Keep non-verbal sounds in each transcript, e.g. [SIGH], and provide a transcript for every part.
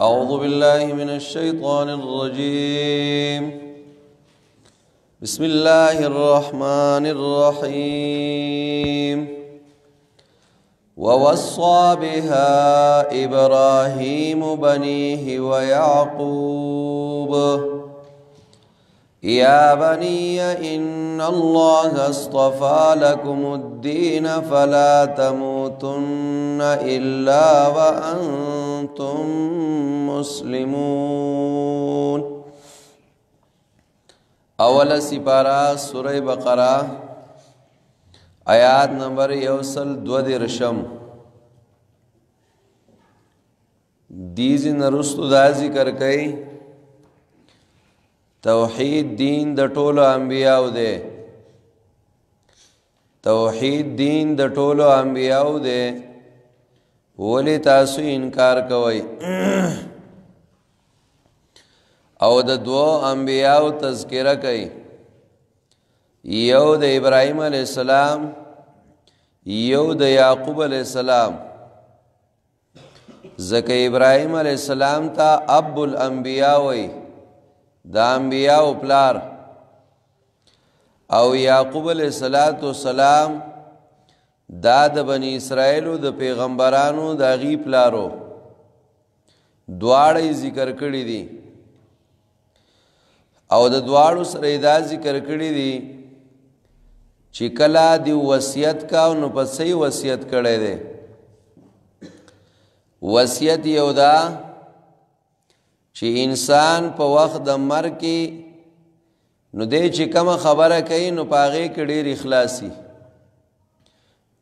أعوذ بالله من الشيطان الرجيم بسم الله الرحمن الرحيم ووصى بها إبراهيم بنيه ويعقوب يا بني إن الله اصطفى لكم الدين فلا تموتن إلا وأنتم كنتم مسلمون اول سپارہ سورہ بقرہ آیات نمبر یوسل دو درشم دیزی نرستو دا ذکر کئی توحید دین د ټولو انبیاو دی توحید دین د ټولو انبیاو دی ولی تاسو انکار کوي [CLEARS THROAT] او د دوو انبیاو تذکره کوي یو د ابراهیم علی السلام یو د یعقوب علی السلام زکه ابراهیم علی السلام ته اب الانبیا وای د انبیا او پلار او یعقوب علی السلام دا د بنی اسرائیلو د پیغمبرانو د غی پلارو دواړه ذکر کړی دي او د دواړو سره دا ذکر کړی دي چې کلا دی وصیت کا نو پسې وصیت کړی دی وصیت یو دا چې انسان په وخت د مرګ کې نو دې چې کوم خبره کوي نو پاغه کې ډېر اخلاصي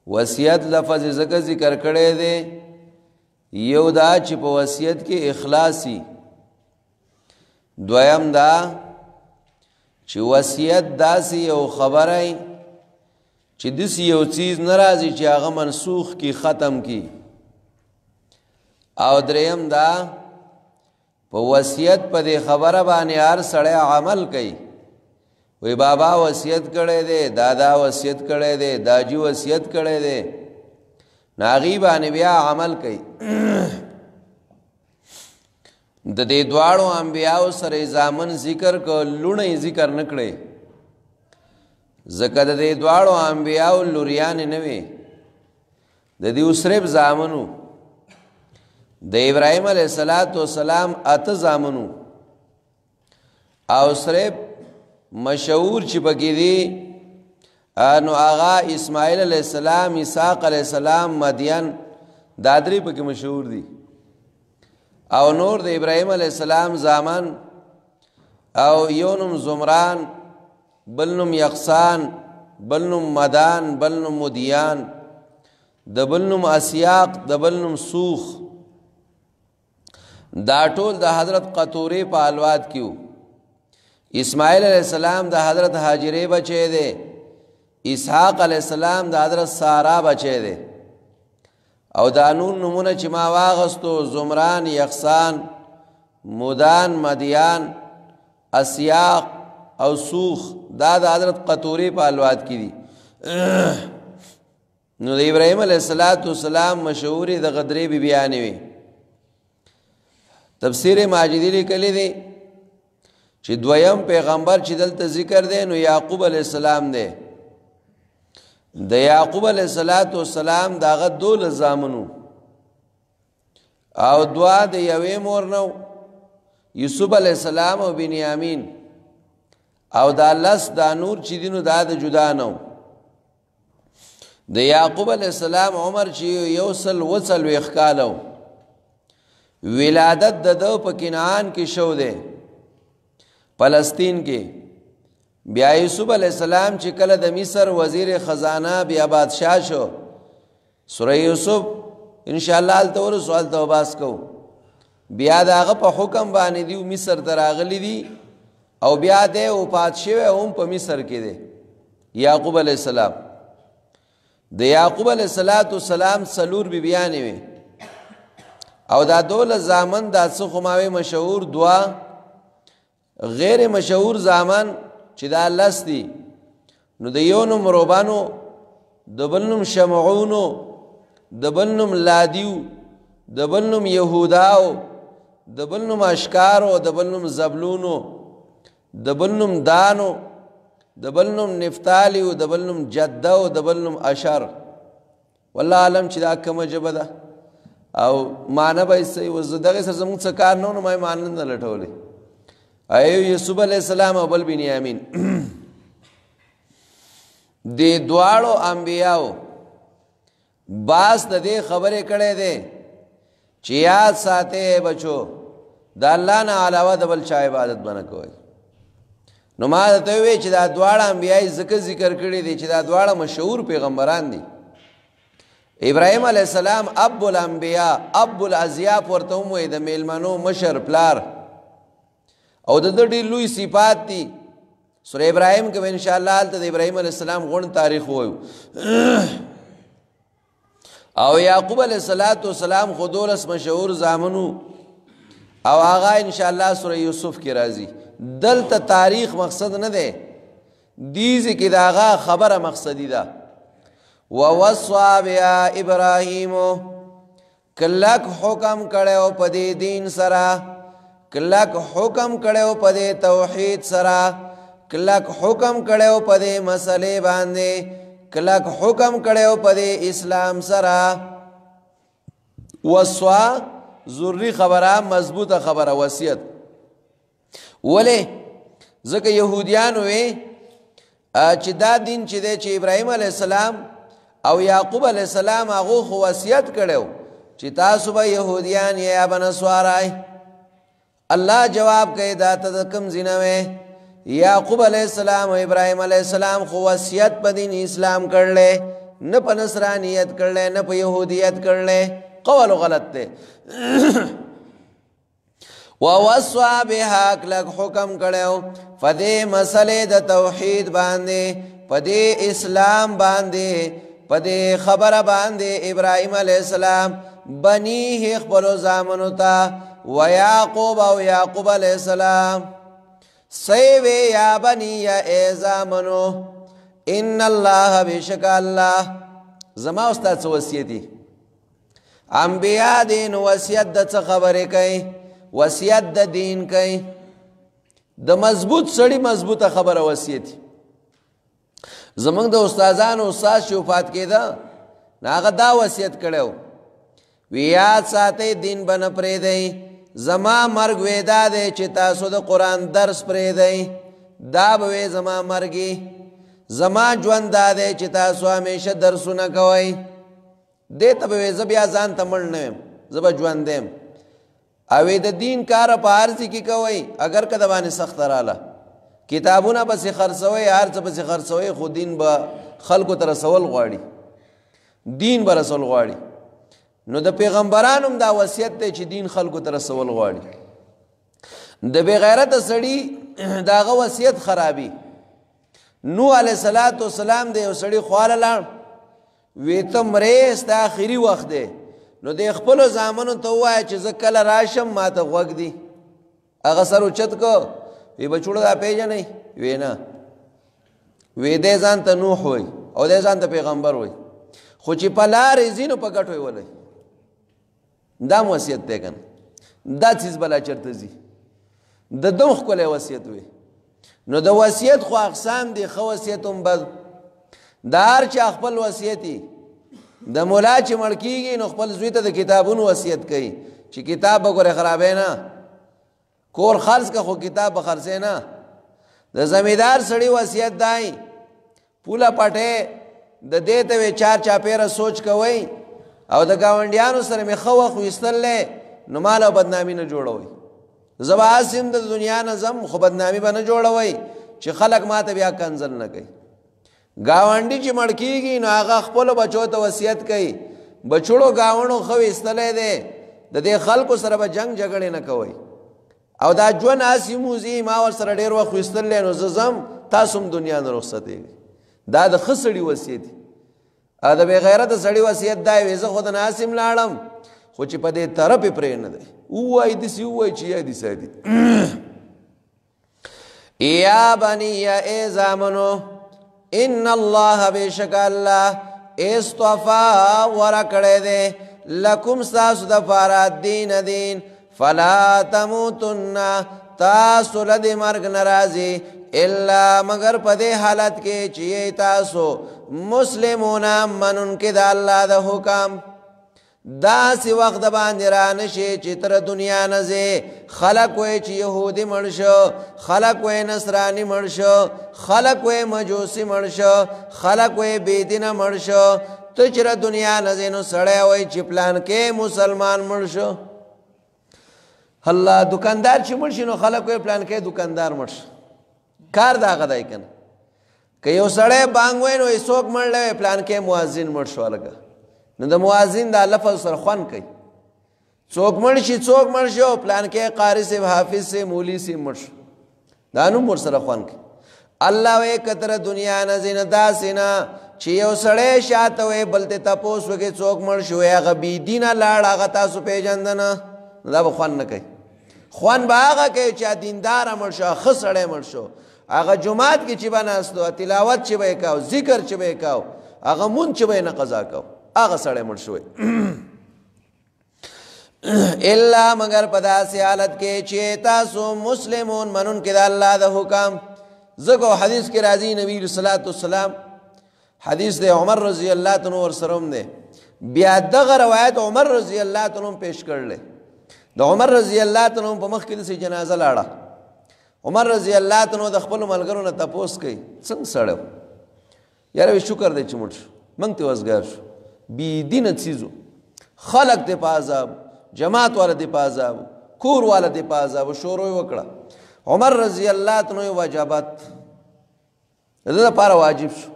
وصیت لفظ زکه ذکر کړی دی یو دا چې په وصیت کې اخلاصي دویم دا چې وصیت داسې یو خبره چې دس یو چیز ناراضي چې هغه منسوخ کی ختم کی او دریم دا په وصیت په دې خبره باندې هر سړی عمل کوي وی بابا وصیت کړی دی دادا وصیت کړی دی داجی وصیت کړی دی ناغي باندې بیا عمل کوي د دې دواړو انبیاو سره ځامن ذکر کو لونه ذکر نکړي زکه د دې دواړو انبیاو لوریان نه وي د دې اسرب ځامنو د ابراهيم عليه السلام اته ځامنو او سره مشهور چې پکې دي نو آغا اسماعیل علیہ السلام اسحاق علیہ السلام مدین دادری پکې مشهور دي او نور د ابراهیم علیہ السلام زامن او یونم زمران بلنم یقسان بلنم مدان بلنم مدیان د بلنم اسیاق د بلنم سوخ دا ټول د حضرت قطوری په الواد کیو اسماعیل علیہ السلام د حضرت حاجرې بچی دی اسحاق علیہ السلام د حضرت سارا بچی دی او دا نون نمونه چې ما واغستو زمران یخسان مودان مدیان اسیاق او سوخ دا د حضرت قطوری په الواد کې دي نو د ابراهيم عليه السلام مشهور د غدري بي بيان وي تفسیر ماجدی لیکلی دی چې دویم پیغمبر چې دلته ذکر دی نو یعقوب علی السلام دی د یعقوب علی السلام داغه دول زامنو او دوا د یوې مور نو یوسف علی السلام او بنیامین او دا لس دا نور چې دینو دا د جدا نو د یعقوب علی السلام عمر چې یو سل وصل ویخ کالو ولادت د دو په کنعان کې شو دی فلسطین کې بیا یوسف علی السلام چې کله د مصر وزیر خزانه بیا بادشاه شو سوره یوسف ان شاء الله تل ور سوال ته باس کو بیا داغه په حکم باندې دی مصر تراغلی دی او بیا د او پادشاه هم په مصر کې دی یعقوب علی السلام د یعقوب علیہ الصلات والسلام سلور بی بیان وی او دا دول زامن دا څه خماوي مشهور دعا غیر مشهور زامن چې دا لس دي نو د یو نوم روبانو د بل نوم شمعونو د بل نوم لادیو د بل نوم یهوداو د بل نوم اشکارو د بل نوم زبلونو د بل نوم دانو د بل نوم نفتالیو د بل نوم جدو د بل نوم اشر والله عالم چې دا کومه جبه ده او معنی به یې وزدغه سره زموږ څه کار نه نو مې معنی نه لټولې ایو یوسف علی السلام او بل بنیامین [CLEARS THROAT] د دواړو انبیاو باس د دې خبرې کړې ده چې یاد ساته بچو د الله نه علاوه د بل چا عبادت باندې کوي نو ما ته وی چې دا دواړه انبیای ذکر ذکر کړی دي چې دا دواړه مشهور پیغمبران دي ابراهيم عليه السلام ابو الانبیاء ابو الازیاء ورته مو د میلمنو مشر پلار او د دې لوی صفات دي سوره ابراهيم کې ان شاء الله د ابراهيم عليه السلام غون تاریخ وایو [CLEARS THROAT] او یعقوب علیہ الصلات والسلام خودولس مشهور زامنو او هغه ان شاء الله سوره یوسف کې راځي دلته تاریخ مقصد نه دی دیزی کې دا هغه خبره مقصدی ده ووصى بها ابراهيم کلک حکم کړو په دې دین سره کلک حکم کړو په دې توحید سره کلک حکم کړو په دې مسلې باندې کلک حکم کړو په دې اسلام سره وصوا ذری خبره مضبوطه خبره وصیت ولې ځکه يهوديان وې چې دا دین چې دی چې ابراهيم عليه السلام او يعقوب عليه السلام هغه وصیت کړو چې تاسو به يهوديان یا بنسوارای الله جواب کوي دا ته کم زینوې یعقوب علی السلام او ابراهیم علی السلام خو وصیت په دین اسلام کړل نه په نصرانیت کړل نه په يهودیت کړل قول غلط دی [CLEARS THROAT] ووصوا بها کلک حکم کړو فدې مسلې د توحید باندې پدې اسلام باندې پدې خبره باندې ابراهیم علی السلام بنی خپل زامنو ته و یعقوب او یعقوب علیہ السلام سیوی یا بنی یا ایزامنو ان الله بشک الله زما استاد سو وصیتی انبیاء دین وصیت د څه خبرې کوي وصیت د دین کوي د مضبوط سړی مضبوطه خبره وصیت زمنګ د استادانو استاد شوفات کېده ناغه دا وصیت کړو ویا ساتي دین بن پرې دی زما مرګ وېدا دی چې تاسو د قران درس پرې دی دا به زما مرګي زما ژوند دا دی چې تاسو همیشه درسونه کوئ دې ته به زه بیا ځان ته مړ نه یم زه به ژوند دیم او د دین کار په ارزي کې کوئ اگر کده باندې سخت رااله کتابونه بس خرڅوي ارزه بس خرڅوي خو دین به خلکو تر سوال غواړي دین به رسول غواړي نو د پیغمبرانو دا وصیت ته چې دین خلکو ته رسول غواړي د بی غیرت سړی [CLEARS THROAT] داغه وصیت خرابي نو علی صلوات و سلام دی او سړی خواله لاړ وې ته مړې ست اخري وخت دی نو د خپل زامنو ته وای چې زه کله راشم ما ته غوږ دی هغه سر اوچت کو وی بچوړه دا پیژنې وې نه وې دې ځان ته نوح وای او دې ځان ته پیغمبر وای خو چې په لارې زینو په ګټوي ولای دا وصیت دی کنه دا چیز بلا چرته زی د دوم خپل وصیت وي نو د وصیت خو اقسام دي خو وصیت هم بد دا هر چا خپل وصیتي د مولا چې مړ کیږي نو خپل زوی ته د کتابونو وصیت کوي چې کتاب به ګوره خرابې نه کور خرڅ که خو کتاب به خرڅې نه د زمیدار سړی وصیت دای پوله پټه د دې ته چار چاپیره سوچ کوي او د گاونډیانو سره می خو خو ایستلې نو مال او بدنامي نه جوړوي زبا سیم د دنیا نه زم خو بدنامي به نه جوړوي چې خلک ماته بیا کنزل نه کوي گاونډي چې مړ کیږي نو هغه خپل بچو ته وصیت کوي بچړو گاونو خو ایستلې ده د دې خلکو سره به جنگ جګړه نه کوي او دا جون اسیموزی ما ور سره ډیر وخت ایستلې نو زم تاسو هم دنیا نه رخصتې دا د خسړی وصیت دی ا د بے غیرت سړی وصیت دا وي زه خود ناسم لاړم خو چې په دې طرف پرې نه دی وای د سی وای چې یادی سادي [CLEARS THROAT] یا بنی یا ای زامنو ان الله بشک الله استوفا ورا کړه دې لکم ساسو د فارا دین دین فلا تموتن تاسو لدی مرگ نرازی الا مگر پدې حالت کې چې تاسو مسلمونا منون کې د الله د حکم دا سی وخت د باندې را نشي چې تر دنیا نه زه خلق وې چې يهودي مرشو خلق وې نصراني مرشو خلق وې مجوسي مرشو خلق وې بيدینه مرشو ته چې دنیا نه زه نو سړی وې چې پلان کې مسلمان مرشو الله دکاندار چې مړ شي نو خلک وي پلان کې دکاندار مړ شي کار دا غدای کنه که یو سړی بانګ وای نو هیڅوک مړ لوي پلان کې مؤذن مړ شو لګه نو د مؤذن دا لفظ سره خوان کوي څوک مړ شي څوک مړ شي او پلان کې قاری سی حافظ سی مولوی سی مړ شو دا نو مر سره خوان کوي الله وې کتر دنیا نه زین داسینا چې یو سړی شاته وې بلته تاسو وګه څوک مړ شو یا غبی دینه لاړ هغه تاسو پیژندنه دا به خوان نه کوي خوان به هغه کوي چې دیندار مړ شو ښه سړی مړ شو هغه جماعت کې چې به ناستو تلاوت چې به یې کاو ذکر چې به یې کاو هغه مونځ چې به یې نه قضا کاو هغه سړی مړ شوی الا مگر په داسې حالت کې چې تاسو مسلمون منون کې د الله د حکم زګو حدیث کې راځي نبی صلی الله علیه وسلم حدیث د عمر رضی الله عنه ور سره هم دی بیا دغه روایت عمر رضی الله عنه پیش کړل د عمر رضی الله تعالی په مخ کې د جنازه لاړه عمر رضی الله تعالی د خپل ملګرو نه تپوس کوي څنګه سړیو یاره شکر دې چې مړ شو منګ ته وزګار شو بی دین چیزو خلق دې په عذاب جماعت والا دې په عذاب کور والا دې په عذاب شروع وکړه عمر رضی الله تعالی واجبات دغه لپاره واجب شو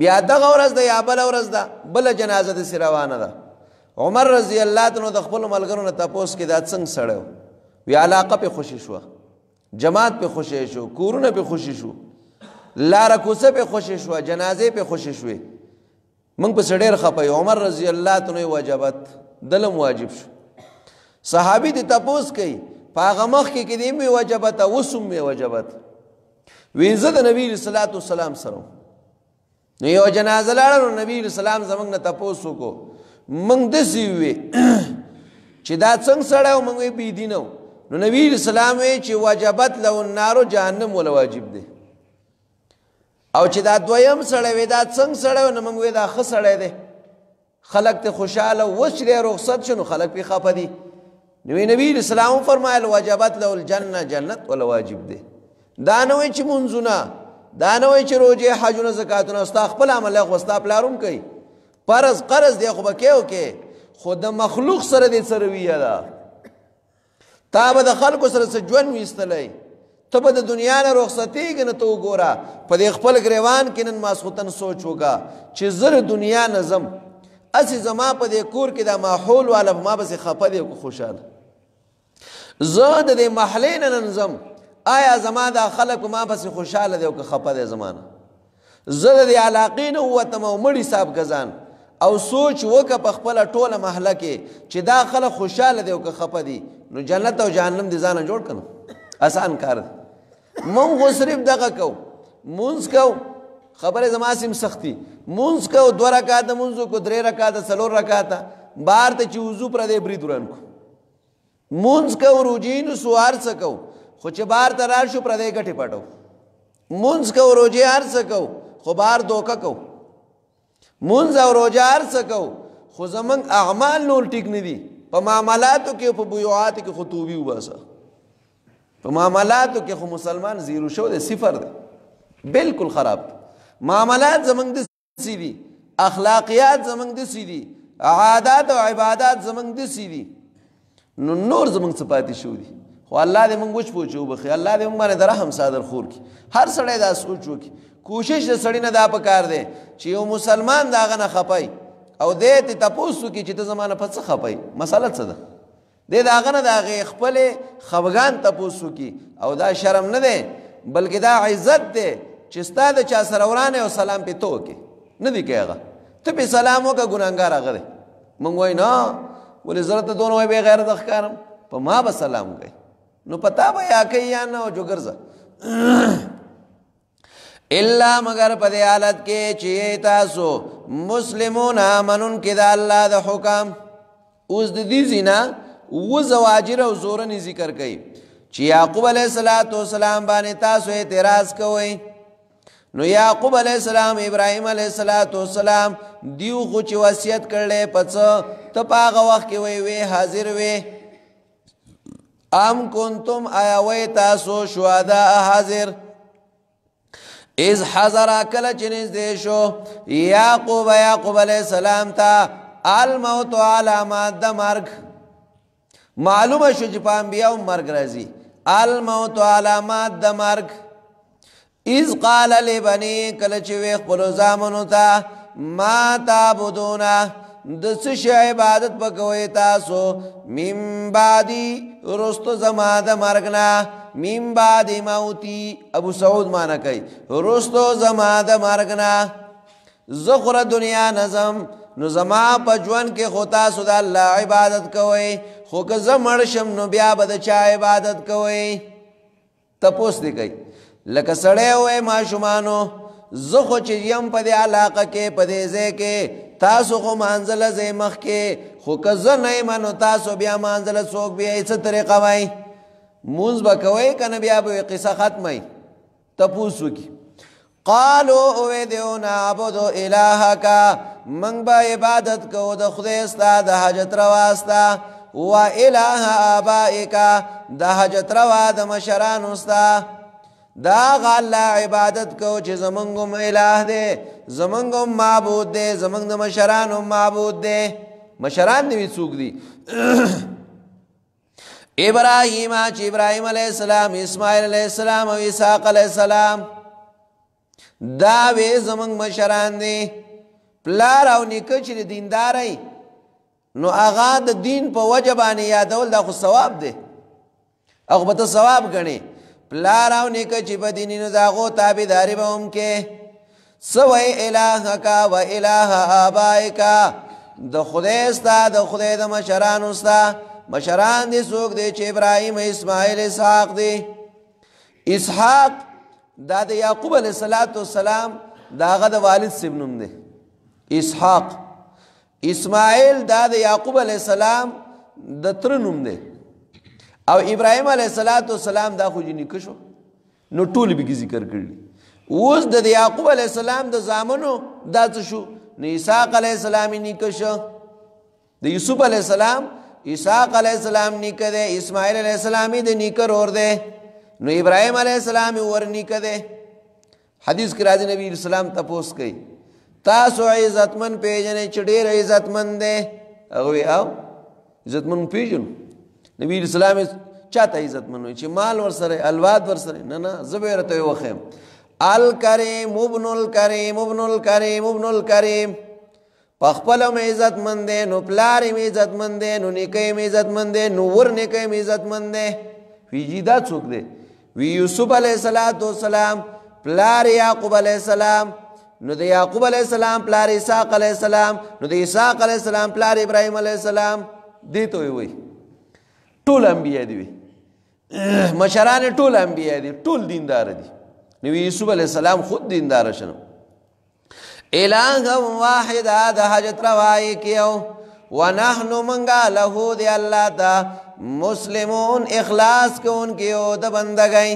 بیا دغه ورځ د یا بل ورځ ده بل جنازه د سیروانه ده عمر رضی الله تعالی د خپل ملګرو نه تاسو کې دا څنګه سړیو وی علاقه په خوشی شو جماعت په خوشی شو کورونه په خوشی شو لار کوسه په خوشی شو جنازه په خوشی شو موږ په سړیر خپای عمر رضی الله تعالی واجبات دلم واجب شو صحابي د تاسو کې پاغه مخ کې کې دی می واجبات او سم می واجبات وینځه د نبی صلی الله علیه وسلم سره نو یو جنازه لاړو نبی اسلام زمنګ نه تاسو کو منګ د سیوي چې دا څنګه سره موږ بي دینو نو نبی اسلام چې واجبات له نارو جهنم ول واجب دي او چې دا دویم سره وې دا څنګه سره نو موږ دا خسړې دي خلق ته خوشاله وسره رخصت شنو خلق په خپه دي نو نبی اسلام فرمایل واجبات له الجنه جنت ول واجب دي دا نه وې چې منځونه دا نه وای چې روزه حجونه زکاتونه استا خپل عمل غوستا پلارم کوي پرز قرض دی خو بکیو کې خو د مخلوق سره دې سره ویا دا تا به د خلکو سره سجون ویستلې ته به د دنیا نه رخصتي کنه ته وګوره په دې خپل غریوان کې نن ماسختن سوچ وکا چې زر دنیا نظم اسی زما په دې کور کې دا ماحول والا ما بس خپه دی کو خوشاله زه د دې محلې نه نظم آیا زما دا خلک ما بس خوشاله دی او که خپه دی زمانه زه د دې علاقې نه وته مړی صاحب کزان او سوچ وک په خپل ټوله محله کې چې دا خلک خوشاله دي او که خپه دي نو جنت او جهنم دي ځان جوړ کنه آسان کار مون غو صرف دغه کو مونږ کو خبره زما سیم سختی مونږ کو دوه رکعات مونږ کو درې رکعات سلور رکعات بار ته چې وضو پر دې بری دوران کو مونږ کو روجین سوار سکو خو چې بار ته راشو پر دې ګټه پټو مونږ کو روجي هر سکو خو بار دوکه کو مونږ او روزه ارڅ کو خو زمنګ اعمال نور ټیک نه دي په معاملاتو کې په بیعات کې خطوبي وباسه په معاملاتو کې خو مسلمان زیرو شو دی صفر دی بالکل خراب معاملات زمنګ د سی دي اخلاقیات زمنګ د سی دي عادات او عبادات زمنګ د سی دي نو نور زمنګ صفات شو دي خو الله دې مونږ وچ پوچو بخي الله دې مونږ باندې درهم صادر خور کی هر سړی دا سوچ وکي کوشش د سړی نه دا پکار دی چې یو مسلمان داغه نه خپای او دې ته تاسو کې چې ته زمانه په څه خپای مسله څه ده دې داغه نه داغه خپل خفغان تاسو کې او دا شرم نه دی بلکې دا عزت دی چې ستاده چا سره ورانه او سلام په تو کې نه دی کېغه ته په سلام وکړه ګناګار هغه دی مونږ وای نه ولې زړه ته دونه وای به غیرت ښکارم په ما به سلام کوي نو پتا به یا کوي یا نه او جو ګرځه الا مگر په دې حالت کې چې تاسو مسلمون امنون کې د الله د حکم اوس د دې زینا و زواجر او زورن ذکر کوي چې یعقوب علیه السلام باندې تاسو اعتراض کوئ نو یعقوب علیه السلام ابراهیم علیه السلام دیو خو چې وصیت کړلې پڅ ته په هغه وخت کې وی وی حاضر وی ام کنتم آیا وی تاسو شهدا حاضر از حضر کله چې نږدې شو یعقوب یعقوب علیه السلام ته الموت علامات د مرګ معلومه شو چې په انبیاو مرګ راځي الموت علامات د مرګ از قال لبنی کله چې وی خپل زامنو ته ما تعبدونه د څه شی عبادت پکوي تاسو مم بادي رستو زما د مرګنا مم بادي موتی ابو سعود معنا کوي رستو زما د مرګنا زخره دنیا نظم نو زما په ژوند کې خو تاسو د الله عبادت کوي خو که زه مړ شم نو بیا به د چا عبادت کوي تپوس دی کوي لکه سړی وای ماشومانو زه خو چې یم په دې علاقه کې په دې ځای کې تاسو خو مانزله زې مخ کې خو که زه نه منو تاسو بیا مانزله څوک بیا یې څه طریقه وای مونږ به کوی کنه بیا به قصه ختمه تپوس وکي قالو او دیو نعبد الهک من به عبادت کو د خدای ستا د حاجت رواستا و اله ابائک د حاجت روا د مشران استا دا غلا عبادت کو چې زمونږم الہ دی زمنګ معبود دی زمنګ د مشرانو معبود دی مشران دی څوک دی [COUGHS] ابراهیم چې ابراهیم علی السلام اسماعیل علی السلام او اسحاق علی السلام دا وې زمنګ مشران دي پلار او نیکه چې دیندارای نو هغه د دین په وجبانه یادول دا خو ثواب دی هغه به ثواب غني پلار او نیکه چې په دین نه داغو تابعداري به هم کې سوی الہ کا و الہ آبائی کا د خدای ستا د خدای د مشرانو ستا مشران دي څوک دي چې ابراهيم اسماعیل اسحاق دي اسحاق دا د یعقوب علیه السلام داغه د والد سبنوم دی اسحاق اسماعیل دا د یعقوب علیه السلام د تر نوم دی او ابراهیم علیه السلام دا خو جنې کشو نو ټول به ذکر کړل اوس د یعقوب علی السلام د زامنو دا څه شو نیساق علی السلام نیکه شو د یوسف علی السلام اسحاق علی السلام نیکه ده اسماعیل علی السلام د نیکه ور ده نو ابراهیم علی السلام ور نیکه ده حدیث کې راځي نبی اسلام تپوس کوي تاسو عزتمن پیژنې چې ډېر عزتمن ده هغه او عزتمن پیژن نبی اسلام چاته عزتمن وي چې مال ور سره الواد ور سره نه نه زبېرته وخم الکریم ابن الکریم ابن الکریم ابن الکریم په خپل مې عزت مندې نو پلار مې عزت مندې نو نیکې مې عزت مندې نو ور نیکې مې عزت مندې ویجی دا څوک دی وی یوسف علیه السلام پلار یعقوب علیه السلام نو د یعقوب علیه السلام پلار اسحاق علیه السلام نو د اسحاق علیه السلام پلار ابراهیم علیه السلام دی ته وی ټول انبیا دی مشران ټول انبیا دي ټول دیندار دي دی. نو یوسف علیہ السلام خود دیندار شنو الہ واحد د حاجت روائی کیو ونحن منگا لہو دی اللہ تا مسلمون اخلاص کے ان کی او د بندگئی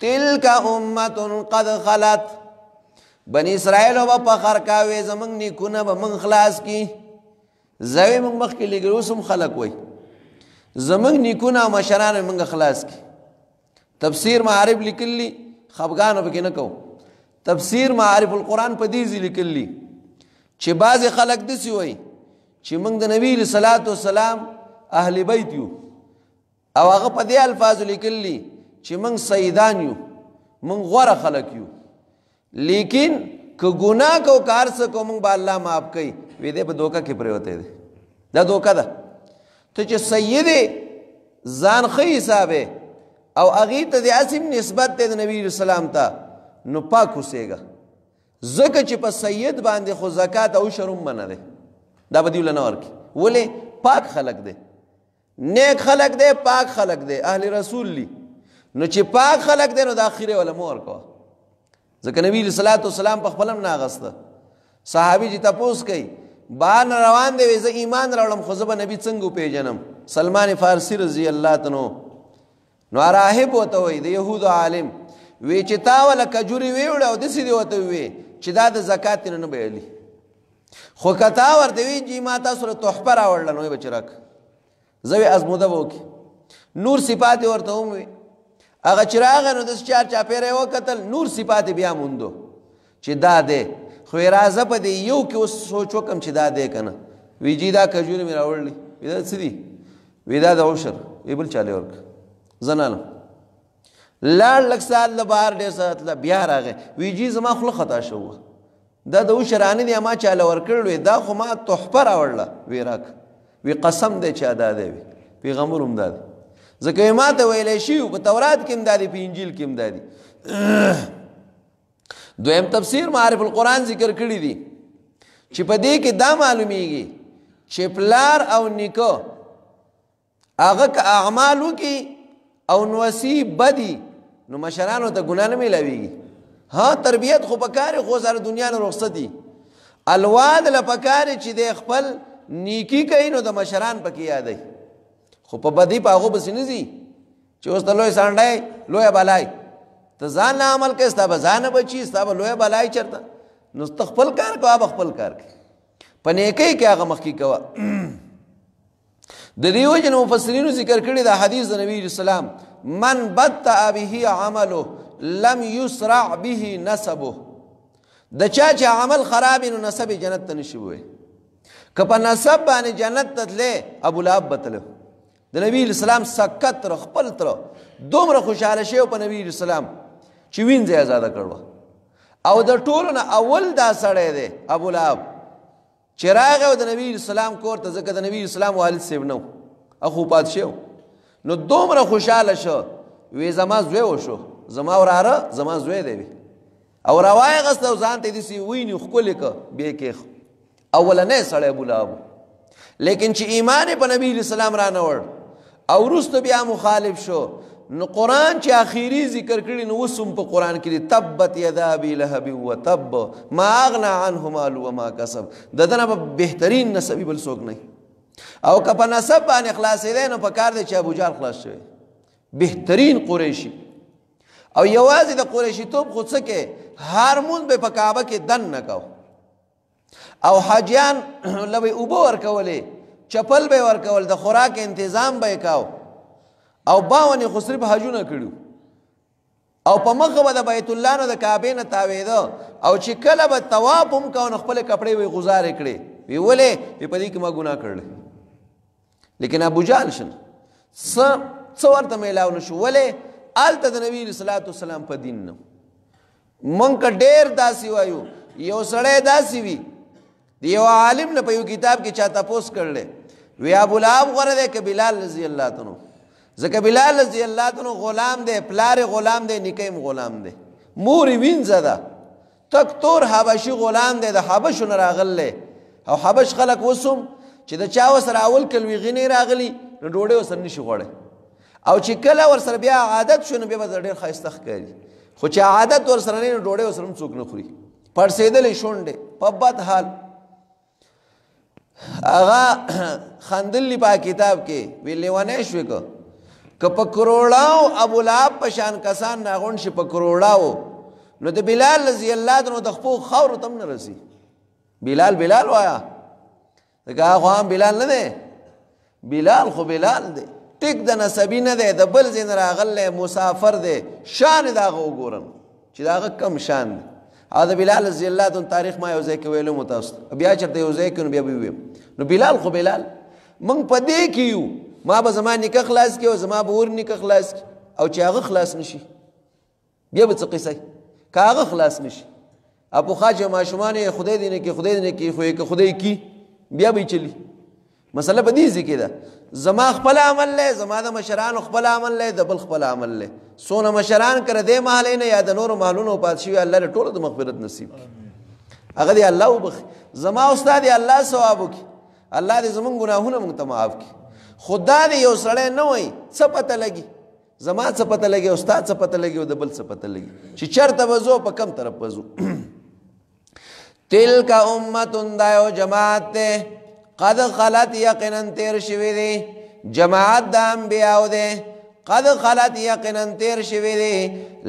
تلک امت قد خلت بنی اسرائیل وبا پخر کاوی زمنګ نیکونه به من خلاص کی زوی من مخ کې لګروسم خلق وای زمنګ نیکونه مشران من خلاص کی تفسیر معارف لیکلی خفقان وبکې نه کو تفسیر معارف القرآن په دې ځل کلی چې بعض خلک دسی وای چې موږ د نبی صلوات و سلام اهل بیت یو او هغه په دې الفاظ لیکلی چې موږ سیدان یو موږ غوره خلک یو لیکن که ګناه کو کار سکو موږ به الله معاف کوي وې دې په دوکا کې پریوته دي دا دوکا ده ته چې سیدې ځان خې حسابه او هغه ته د اسیم نسبت د نبی اسلام ته نو پاک وسېګا زکه چې په سید باندې خو زکات او شرم منه ده دا به دی لنور کی ولې پاک خلق ده نیک خلق ده پاک خلق ده اهل رسول لی نو چې پاک خلق ده نو د اخیره ولا مور کو ځکه نبی صلی الله علیه وسلم په خپلم ناغسته صحابي چې تاسو کوي بان روان دی زه ایمان راوړم خو زه به نبی څنګه پیژنم سلمان فارسی رضی الله عنه نو راهب وته وي د يهودو عالم وی چې تا ول کجوري ویوړ او د سې دی وته وی چې دا د زکات نه نه بیلی خو کتا ور دی جی ما تاسو ته تحفه راوړل نو بچرک زوی ازموده وکي نور صفات ورته هم وی هغه چراغ نو د چار چا پیره وکتل نور صفات بیا موندو چې دا دې خو راځه په دې یو کې اوس سوچ وکم چې دا دې کنه وی جی دا کجوري مې راوړلې وی دا سړي وی دا د اوشر وی بل چاله ورک زنانو لاړ لږ ساعت له بهر ډېر ساعت له بیا راغی ویجي زما خوله خطا شوه دا د اوش رانه دی ما چاله ورکړل دا خو ما تحفه راوړله وی راک وی قسم دی چې ادا دی پیغمبر هم دادی ځکه ما ته ویلی شي په تورات کې هم دادی په انجیل کې هم دادی [CLEARS THROAT] دویم تفسیر معارف القرآن ذکر کړی دی چې په دې کې دا معلومیږي چې پلار او نیکه هغه که اعمالو کې او نوسی بدی نو مشرانو ته ګناه نه ملاویږي ها تربیت خو پکاره خو سره دنیا نه رخصتي الواد لپکاره چې د خپل نیکی کوي نو د مشران پکې یادای خو په بدی په هغه بس نه زی چې اوس ته لوی سانډای لوی بالای ته ځان عمل کوي ستا به ځان بچي ستا به لوی بالای چرته نو خپل کار کوه خپل کار کوي په نیکی کې هغه مخکې کوه د دیو جن مفسرینو ذکر کړی دا حدیث د نبی اسلام من بد به عمله لم یسرع به نسبه د چا چې عمل خراب نو نسب جنت ته نشي وي که په نسب باندې جنت ته تلې ابو لاب بتلو د نبی اسلام سکت تر خپل تر دومره خوشاله شو په نبی اسلام چې وینځي آزاد کړو او د ټولو نه اول دا سړی دی ابو لاب چې راغی او د نبی اسلام کور ته ځکه د نبی اسلام والد صاحب نو اخو پات شو نو دومره خوشاله شو وی زما زوی وشو زما وراره زما زوی دی او راوای غست او ځان ته دسی ویني خپل ک به کې اولنې سړی بولاو لیکن چې ایمان په نبی اسلام را نه وړ او رست بیا مخالف شو نو قران چې اخیری ذکر کړي نو وسم په قران کې تبت یدا بی لهب و تب ما اغنا عنه مال و ما کسب ددنه په بهترین نسبی بل څوک نه او کپا نسب باندې خلاص دی نو په کار دی چې ابو جهل خلاص شوی بهترین قریشی او یوازې د قریشی توپ خود څه کې هارمون به په کعبه کې دن نه کو او حاجیان [CLEARS THROAT] لوي اوبو ورکولې چپل به ورکول د خوراک انتظام به کاو او باونې خو صرف حجونه کړو او په مخه به د بیت الله نه د کعبې نه تاویده او چې کله به طواف هم کوو نو خپل کپړې وې غزارې کړې وی ولې په دې کې ما ګناه کړل لیکن ابو جهل شن څه څه ورته میلاو نشو ولې آلته د نبی صلی الله علیه وسلم په دین نه مونږ ډېر داسي وایو یو سړی داسي وي دی یو عالم نه په یو کتاب کې چاته پوس کړل وی ابو لهب غره ده ک بلال رضی الله تعالی ځکه بلال رضی الله تعالی غلام دی پلار غلام دی نکیم غلام دی مور وینځه ده تک تور حبشي غلام دی د حبش نه راغله او حبش خلک وسوم چې د چا وسره اول کلوي غنی راغلی نو ډوډۍ وسر نشي غوړې او چې کله ور سره بیا عادت شونه بیا ډېر خاصه ښکاري خو چې عادت ور سره نه ډوډۍ وسرم څوک نه خوري پړسېدلې شونډې په بد حال اغا [COUGHS] خندلی په کتاب کې ویلې ونه شوې کو که په کروڑاو ابو لعب پشان کسان ناغون شي په کروڑاو نو د بلال رضی الله عنه د خپل خور تم نه رسی بلال بلال وایا دا خو هم بلال نه دی بلال خو بلال دی ټیک د نسبی نه دی د بل زین راغله مسافر دی شان دا وګورن چې دا کم شان دی دا بلال رضی الله عنه تاریخ ما یو ځای کې ویلو متاست بیا چرته یو ځای کې نو بیا بیا نو بلال خو بلال من پدې کیو ما به زما نکاح خلاص کی او زما به ور نکاح خلاص کی او چې هغه خلاص نشي بیا به څه قصه کاغه خلاص نشي اپو خاجه ماشومان خدای دې نه کې خدای دې نه کې خو کې خدای کې بیا به چلی مسله په دې ځکه ده زما خپل عمل له زما د مشران خپل عمل له د بل خپل عمل له سونه مشران کړه دې مالې نه یاد نور مالونو پاتشي الله له ټولو د مغفرت نصیب هغه دې الله وبخ زما استاد الله ثواب وکي الله دې زمون ګناهونه مونږ ته معاف کړي خدا دې یو سړی نه وای څه پته لګي زما څه پته لګي استاد څه پته لګي او د بل څه پته لګي چې چرته وزو په کم طرف وزو [CLEARS THROAT] تلک امه دا یو جماعت ته قد خلت یقینا تیر شوی دی جماعت د انبیاو دی قد خلت یقینا تیر شوی دی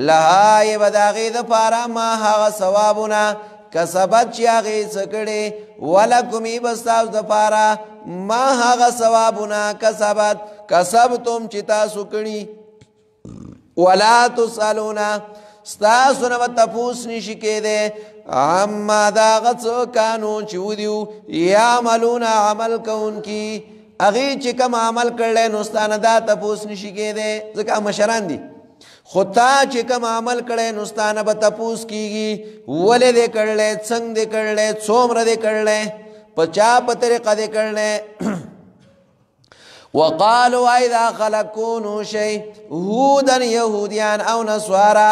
لها یبداغی د پارا ما هغه ثوابونه کسبت چې هغه سکړې ولکمی بستاو دپاره ما هغه ثوابونه کسبت کسبتم چې تاسو کړی ولا تسالونا ستاسو نه تپوس نشی کېده اما دا غڅ قانون چې ودیو یا عملون عمل کوونکی اغه چې کوم عمل کړل نو ستانه دا تپوس نشی کېده ځکه مشران دي خو تا چې کوم عمل کړی نو ستا نه به تپوس کیږي ولې دې کړلی څنګه دې کړلی څومره دې کړلی په چا په طریقه دې کړلی [CLEARS THROAT] وقالوا اذا خلق كونوا شيء هودا يهوديان او نصارا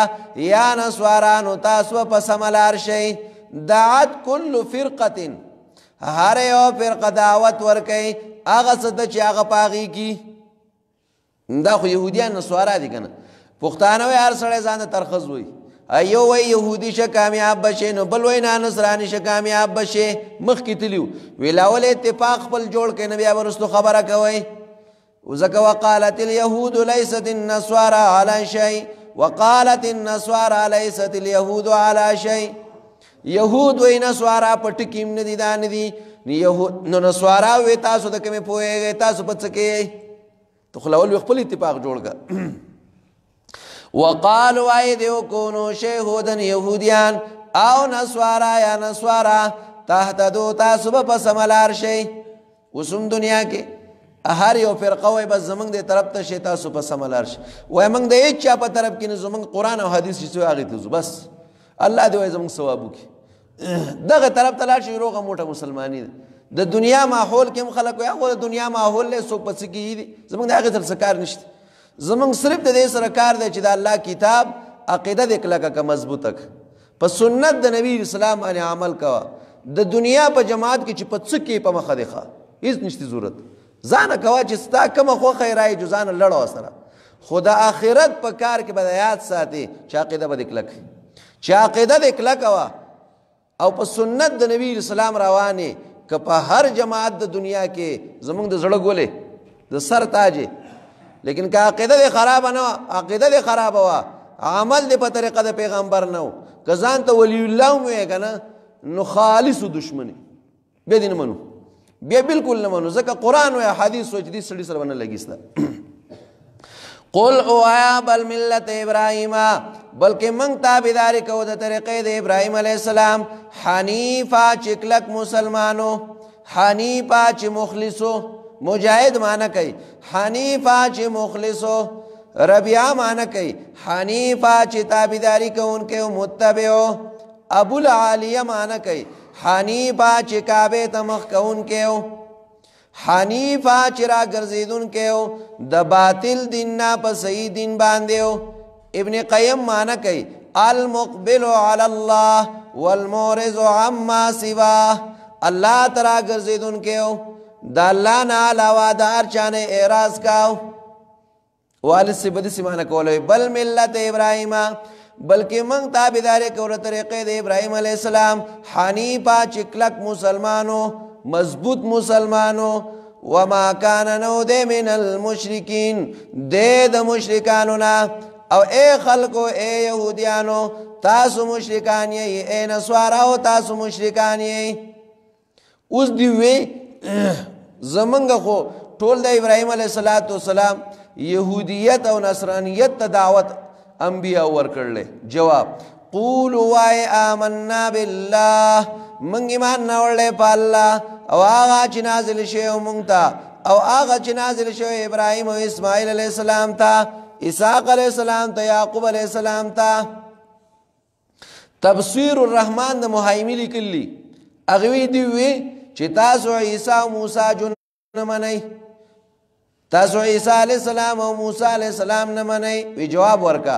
يا نصارا نو تاسو په سملار شي دعت كل فرقه هر یو فرقه دعوت ورکي هغه څه چې هغه پاغي کی دا خو يهوديان نصارا دي کنه پښتانه وي هر سړی ځان ترخص وي ایو وای يهودي شه کامیاب بشه نو بل وای نه نصرانی شه کامیاب بشه مخ کتلیو ویلاول اتفاق خپل جوړ کین بیا ورستو خبره کوي وزکه وقالت اليهود ليست النصارى على شيء وقالت النصارى ليست اليهود على شيء يهود وای نصارى پټکیم نه دي دان دي نو نصارى وې تاسو د کومه پوهه تاسو پڅکه تخلول خپل اتفاق جوړ کړه وقالوا اي ديو كونوا شهودا يهوديان او نسوارا یا نسوارا تحت دو تاسو به پس ملار شي وسم دنیا کې هر یو فرقه وای بس زمنګ دې طرف ته شي تاسو پس ملار شي وای موږ دې هیڅ چا په طرف کې نه زمنګ قران او حديث شي هغه ته بس الله دې وای زمنګ ثواب وکي دغه طرف ته لاړ شي روغه موټه مسلمانی ده د دنیا ماحول کې هم خلک وای خو د دنیا ماحول له سو پس کیږي زمنګ دغه تر سکار نشته زمنګ صرف د دې سره کار دی چې د الله کتاب عقیده د کلکه کا مضبوطه په سنت د نبی اسلام باندې عمل کوا د دنیا په جماعت کې چې په څه کې په مخه دی ښه هیڅ نشته ضرورت ځان کوا چې ستا کوم خو خیرای جزان لړو سره خدا آخرت په کار کې بدایات ساتي چې عقیده به کلک چې عقیده د کلک وا او په سنت د نبی اسلام روانه که په هر جماعت د دنیا کې زمونږ د زړه ګولې د سر تاجې لیکن که عقیده دې خراب نه عقیده دې خراب وا عمل دې په طریقه د پیغمبر نه و که ځان ته ولی الله وې کنه نو خالص دشمنی به دې نه منو بیا بالکل نه منو ځکه قران او حدیث سوچ دې سړي سره باندې لګیستا [COUGHS] قل او یا بل ملت ابراهیم بلکې من تابعداري کو د طریقې د ابراهیم علی السلام حنیفا چکلک مسلمانو حنیفا چې مخلصو مجاهد معنی کوي حنیفا چې مخلصو ربیعه معنی کوي حنیفا چې تابعداري کوونکې او متبعو ابو العالیه معنی کوي حنیفا چې کعبه ته مخ کوونکې او حنیفا چې را ګرځیدونکې او د باطل دین نه په صحیح دین باندې او ابن قیم معنی کوي المقبل علی الله والمورز عما سواه الله ترا ګرځیدونکې او د الله نه علاوه د هر چا نه اعراض کاو والسی بد سیمانه کولوي بل ملت ابراهیم بلکې موږ تابعداري کولو طریقې د ابراهیم علی السلام حنیفه چکلک مسلمانو مضبوط مسلمانو وما کان نو د من المشرکین د د مشرکانو نه او اے خلکو اے يهوديانو تاسو مشرکان یې اے نسوارا او تاسو مشرکان یې اوس دی وی زمنګ خو ټول د ابراهيم عليه صلوات و سلام يهوديت او نصرانيت ته دعوت انبيا ور کړل جواب قول واي آمنا بالله من ایمان نوړل په الله او هغه چې نازل شوی مونږ ته او هغه چې نازل شوی ابراهيم او اسماعيل عليه السلام ته اسحاق عليه السلام ته يعقوب عليه السلام ته تفسير الرحمن د مهيمن کلی اغوی دی وی چې تاسو عیسی او موسی جن نه منئ تاسو عیسی علی السلام او موسی علی السلام نه منئ وی جواب ورکا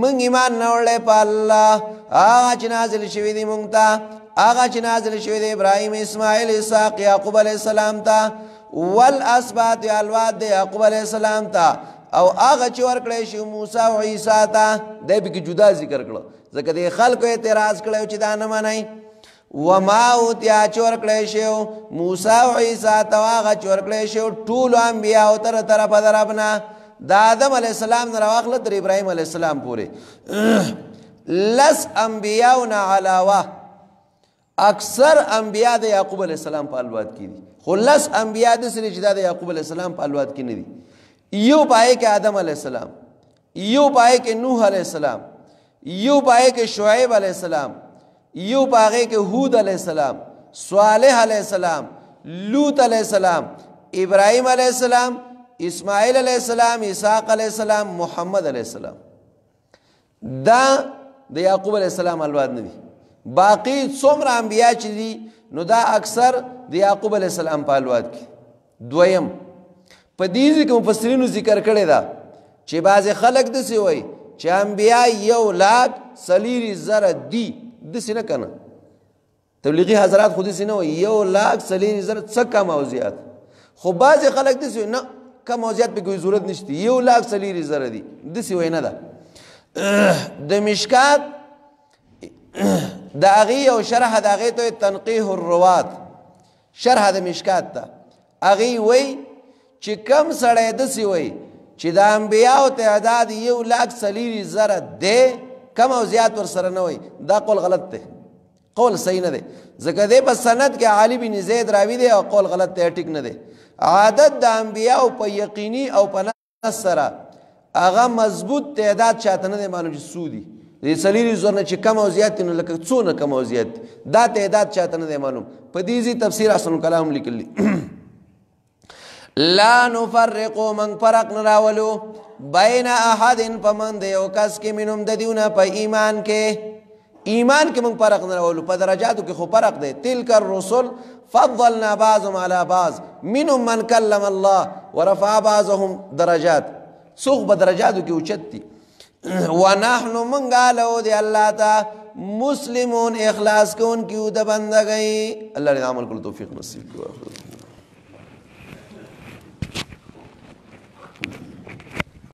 مونږ ایمان نه ورلې په الله هغه چې نازل شوی دی مونږ ته هغه چې نازل شوی دی ابراهیم اسماعیل اسحاق یعقوب علی السلام ته والاسبات الواد یعقوب علی السلام ته او هغه چې ورکړې شو موسی او عیسی ته د به کې جدا ذکر کړو ځکه د خلکو اعتراض کړو چې دا نه منئ و ما اوتیا چور کړی شو موسی او عیسی ته هغه چور کړی شو ټول انبیا او تر طرف دربنا د آدم علی السلام نه راغله تر ابراهیم علی السلام پورې [CLEARS THROAT] لس انبیاونا علاوه اکثر انبیا د یعقوب علی السلام په الواد کې دي خو لس انبیا د سری جدا د یعقوب علی السلام په الواد کې نه دي یو پای کې آدم علی السلام یو پای کې نوح علی السلام یو پای کې شعیب علی السلام یو پاغه کې هود علی السلام صالح علی السلام لوط علی السلام ابراهیم علی السلام اسماعیل علی السلام اسحاق علی السلام محمد علی السلام دا د یعقوب علی السلام الواد نه دي باقی څومره انبیا چې دي نو دا اکثر د یعقوب علی السلام په الواد کې دویم په دې کې مفسرینو ذکر کړی دا چې بعض خلک دسی وای چې انبیا یو لاک سلیری زره دي د سینه کنه تبلیغي حضرات خو دې سینه یو لاک سلیر زر څه کم او زیات خو باز خلک دې نه کم او زیات به کوئی ضرورت نشته یو لاک سلیر زر دي د سی وینه ده [CLEARS THROAT] د مشکات [CLEARS THROAT] داغي او شرح داغي ته تنقیح الروات شرح د مشکات ته اغي وای چې کم سړی د سی وای چې د انبیاو تعداد یو لاک سلیری زره دی کم او زیات ور سره نه وای دا قول غلط دی قول صحیح نه دی ځکه دی په سند کې عالی بن زید راوی دی او قول غلط دی ټیک نه دی عادت د انبیاو په یقیني او په نص سره هغه مضبوط تعداد چاته نه دی معلوم چې سودی د سلیری زونه چې کم او زیات نه لکه څونه کم او زیات دا تعداد چاته نه دی معلوم په دې زی تفسیر احسن کلام لیکلی [CLEARS THROAT] لا نفرقو من فرق نه راولو بین احد پمن دی او کس کې منوم د دیونه په ایمان کې ایمان کې موږ فرق نه راولو په درجاتو کې خو فرق دی تلک الرسل فضلنا بعضهم على بعض منهم من كلم الله ورفع بعضهم درجات سوق په درجاتو کې اوچت دي [CLEARS THROAT] ونحن منګا له دی الله ته مسلمون اخلاص کوونکو د بندګۍ الله دې عمل کول توفیق نصیب کړي